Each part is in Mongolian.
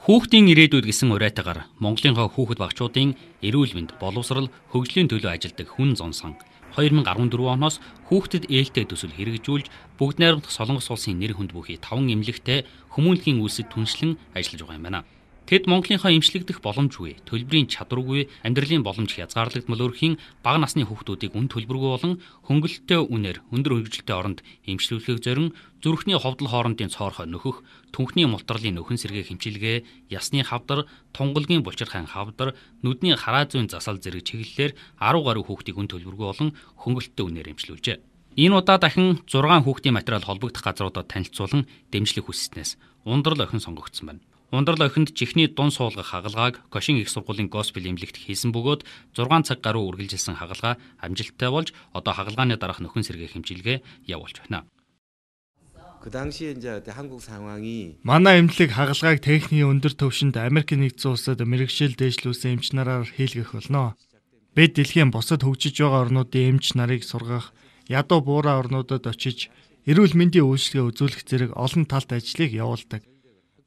Хүүхдийн ирээдүйд гэсэн уриатаагаар Монголынхоо хүүхэд багчуудын эрүүл мэнд, боловсрал, хөгжлийн төлөө ажилладаг хүн зонсон 2014 оноос хүүхдэд ээлтэй төсөл хэрэгжүүлж бүгд найрамдах Солонгос улсын нэр хүнд бүхий 5 эмнэлэгтэй хүмүүнлэгийн үйлсэд түншлэн ажиллаж байгаа юм байна. Тэд Монголынхаа имчилэгдэх боломжгүй, төлбөрийн чадваргүй, амьдралын боломж хязгаарлагдмал өрхийн бага насны хүүхдүүдийг үн төлбөргүй болон хөнгөлөлттэй үнээр өндөр хөгжилтэй оронд имчилүүлэхийг зорин зүрхний ховдол хоорондын цоорхой нөхөх, түнхний мултрлын нөхөн сэргээ хэмчилгээ, ясны хавдар, тунгалгийн булчирхан хавдар, нүдний хараа зүйн засал зэрэг чиглэлээр 10 гаруй хүүхдийг үн төлбөргүй болон хөнгөлөлттэй үнээр имчилүүлжээ. Энэ удаа дахин 6 хүүхдийн материал холбогдох газруудад танилцуулан дэмжлэг хүсснээс ундрал охин сонгогдсон байна. Ундрал охинд чихний дун суулгах хагалгааг Кошин их сургуулийн госпел имлэгт хийсэн бөгөөд 6 цаг гаруй үргэлжилсэн хагалгаа амжилттай болж одоо хагалгааны дараах нөхөн сэргээ хэмжилгээ явуулж байна. 그 당시에 이제 그때 한국 상황이 манай эмнэлэг хагалгааг техникийн өндөр түвшинд Америк нэгдсэн улсад мэрэгшил дээшлүүлсэн эмч нараар хийлгэх болно. Бид дэлхийн бусад хөгжиж байгаа орнуудын эмч нарыг сургах, ядуу буураа орнуудад очиж эрүүл мэндийн үйлчилгээ үзүүлэх зэрэг олон талт ажлыг явуулдаг.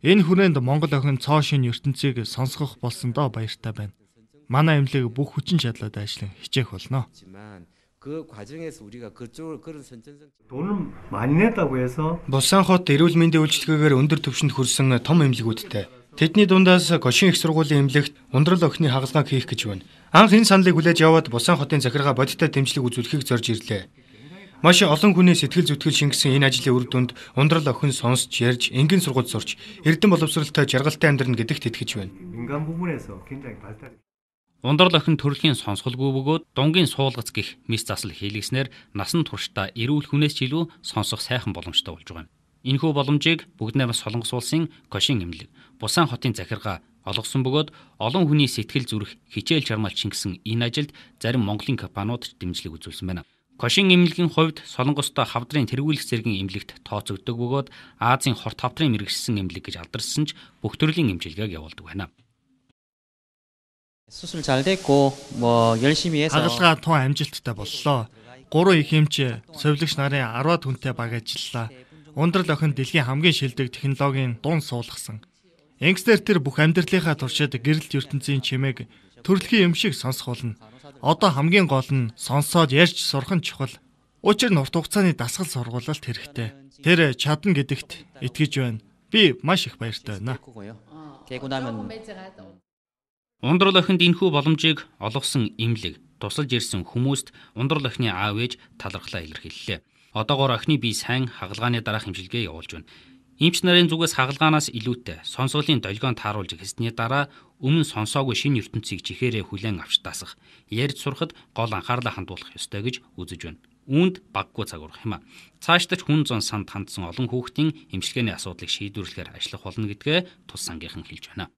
Энэ хүрээнд Монгол охин цоо шин ертөнцийг сонсгох болсондоо баяртай байна. Манай эмнэлэг бүх хүчин чадлаад ажиллан хичээх болно. 그 과정에서 우리가 그쪽을 그런 선전선 돈을 많이 냈다고 해서 Бусан хот эрүүл мэндийн үйлчилгээгээр өндөр түвшинд хүрсэн том эмнэлгүүдтэй. Тэдний дундаас Гошин их сургуулийн эмнэлэгт ундрал охины хагалгаа хийх гэж байна. Анх энэ саналыг хүлээж яваад Бусан хотын захиргаа бодиттой дэмжлэг үзүүлэхийг зорж ирлээ. Маш олон хүний сэтгэл зүтгэл шингэсэн энэ ажлын үр дүнд ундрал охин сонсч ярьж, энгийн сургууль сурч, эрдэм боловсролтой жаргалтай амьдрна гэдэгт итгэж байна. Ундрал охин төрөлхийн сонсголгүй бөгөөд дунгийн суулгац гих мис засал хийлгэснээр насан туршдаа эрүүл хүнээс ч илүү сонсох сайхан боломжтой болж байгаа юм. Энэхүү боломжийг бүгд наймаас солонгос улсын Кошин эмнэлэг, Бусан хотын захиргаа олгосон бөгөөд олон хүний сэтгэл зүрэх хичээл чармаал чингэсэн энэ ажилд зарим Монголын компаниуд дэмжлэг үзүүлсэн байна. Кошин имлэгийн хувьд Солонгостой хавдрын тэргүүлэх зэргийн имлэгт тооцогддог бөгөөд Азийн хорт хавдрын мэрэгжсэн имлэг гэж алдарсан ч бүх төрлийн имчилгээг явуулдаг байна. 수술 잘 됐고 뭐 열심히 해서 хагалгаа тун амжилттай боллоо. Гурван их эмч совилгч нарын 10 түнтэй баг ажиллалаа. Ундрал охин дэлхийн хамгийн шилдэг технологийн дун суулгасан. Энгстер тэр бүх амьдралынхаа туршид гэрэлт ертөнцийн чимээг төрөлхийн юм шиг сонсох болно одоо хамгийн гол нь сонсоод ярьж сурах нь чухал. Учир нь урт хугацааны дасгал сургуулалт хэрэгтэй. Тэр э, чадна гэдэгт итгэж байна. Би маш их баяртай байна. Ундрал охинд энэхүү боломжийг олгосон имлэг тусалж ирсэн хүмүүст ундрал охины аав ээж талархлаа илэрхийллээ. Одоогоор охины бие сайн хагалгааны дараах хэмжилгээ явуулж байна. Имч нарын зүгээс хагалгаанаас илүүтэй сонсголын долгион тааруулж эхэлсний дараа өмнө сонсоогүй шин ертөнцийг жихээрээ хүлээн авч тасах, ярьж сурахад гол анхаарлаа хандуулах ёстой гэж үзэж байна. Үүнд баггүй цаг урах юм а. Цаашдаа ч хүн зон санд хандсан олон хүүхдийн эмчилгээний асуудлыг шийдвэрлэхээр ажиллах болно гэдгээ тус сангийнхан хэлж байна.